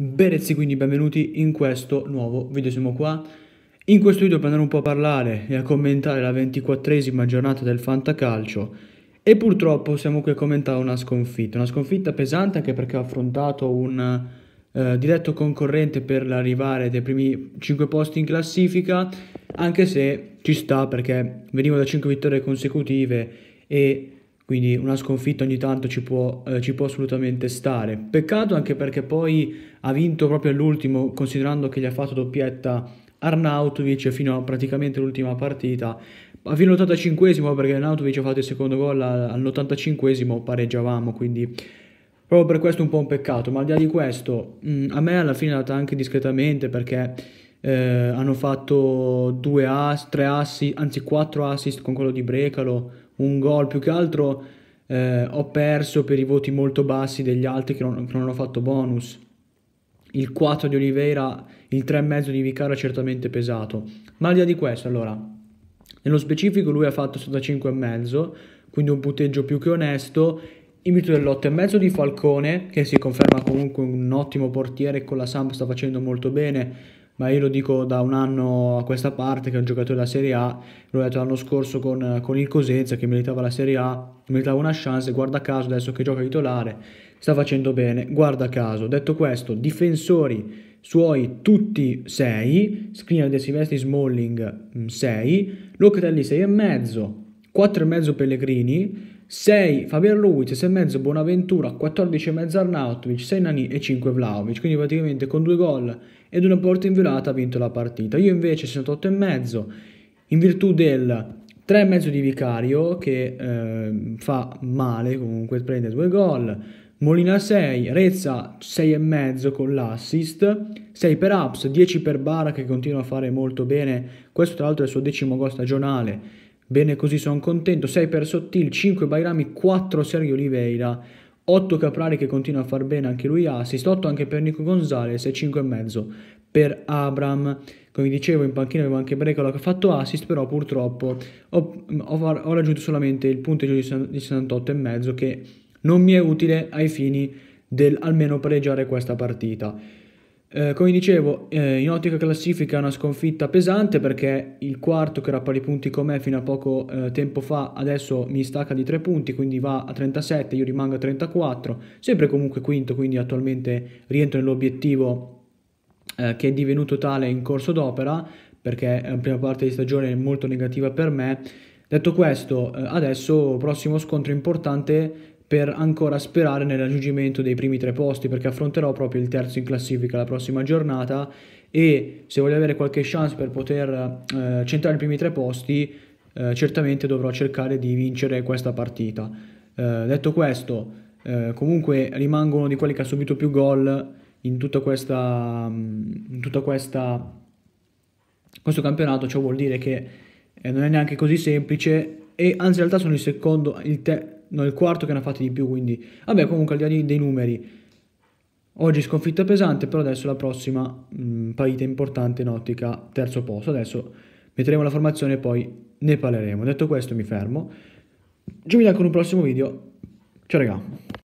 Berezzi quindi benvenuti in questo nuovo video, siamo qua in questo video per andare un po' a parlare e a commentare la ventiquattresima giornata del Fantacalcio e purtroppo siamo qui a commentare una sconfitta, una sconfitta pesante anche perché ha affrontato un eh, diretto concorrente per l'arrivare dai primi 5 posti in classifica anche se ci sta perché veniva da 5 vittorie consecutive e quindi una sconfitta ogni tanto ci può, eh, ci può assolutamente stare. Peccato anche perché poi ha vinto proprio all'ultimo, considerando che gli ha fatto doppietta Arnautovic fino a praticamente l'ultima partita, fino esimo perché Arnautovic ha fatto il secondo gol all'85 esimo pareggiavamo, quindi proprio per questo un po' un peccato, ma al di là di questo mh, mm, a me alla fine è andata anche discretamente perché eh, hanno fatto due as, tre assist, anzi quattro assist con quello di Brecalo, un gol, più che altro eh, ho perso per i voti molto bassi degli altri che non, che non hanno fatto bonus. Il 4 di Oliveira, il 3,5 di Vicara certamente pesato. Ma al di là di questo, allora, nello specifico lui ha fatto 75,5, quindi un punteggio più che onesto. In virtù dell'8,5 di Falcone, che si conferma comunque un ottimo portiere, con la Samp sta facendo molto bene, ma io lo dico da un anno a questa parte che è un giocatore della Serie A, l'ho detto l'anno scorso con, con il Cosenza che meritava la Serie A, meritava una chance, guarda caso adesso che gioca titolare sta facendo bene, guarda caso. Detto questo, difensori suoi tutti 6, Screener, De Silvestri Smalling 6, mm, Locatelli 6,5 4,5 Pellegrini, 6 Fabian Luiz, 6,5 Bonaventura, 14,5 Arnautovic, 6 Nani e 5 Vlaovic. Quindi praticamente con due gol ed una porta inviolata ha vinto la partita. Io invece sono 8,5 in virtù del 3,5 di Vicario che eh, fa male, comunque prende due gol. Molina 6, Rezza 6,5 con l'assist, 6 per Ups, 10 per Bara che continua a fare molto bene. Questo tra l'altro è il suo decimo gol stagionale Bene così, sono contento. 6 per Sottil, 5 Bairami, 4 Sergio Oliveira, 8 Caprari che continua a far bene anche lui assist, 8 anche per Nico Gonzalez e 5,5 per Abram. Come dicevo in panchina avevo anche Brecola che ha fatto assist, però purtroppo ho, ho, ho raggiunto solamente il punteggio di, di 68,5 che non mi è utile ai fini del almeno pareggiare questa partita. Eh, come dicevo, eh, in ottica classifica è una sconfitta pesante perché il quarto che era pari punti con me fino a poco eh, tempo fa adesso mi stacca di 3 punti, quindi va a 37, io rimango a 34, sempre comunque quinto, quindi attualmente rientro nell'obiettivo eh, che è divenuto tale in corso d'opera perché la prima parte di stagione è molto negativa per me. Detto questo, eh, adesso prossimo scontro importante per ancora sperare nel raggiungimento dei primi tre posti perché affronterò proprio il terzo in classifica la prossima giornata e se voglio avere qualche chance per poter eh, centrare i primi tre posti eh, certamente dovrò cercare di vincere questa partita. Eh, detto questo, eh, comunque rimango uno di quelli che ha subito più gol in tutta questa... Mm, in tutta questa questo campionato, ciò vuol dire che eh, non è neanche così semplice e anzi in realtà sono il secondo... Il te- no, il quarto che ne ha fatti di più, quindi... Vabbè, comunque al di là dei numeri, oggi sconfitta pesante, però adesso la prossima mh, partita importante in ottica, terzo posto. Adesso metteremo la formazione e poi ne parleremo. Detto questo mi fermo. Ci vediamo con un prossimo video. Ciao ragazzi.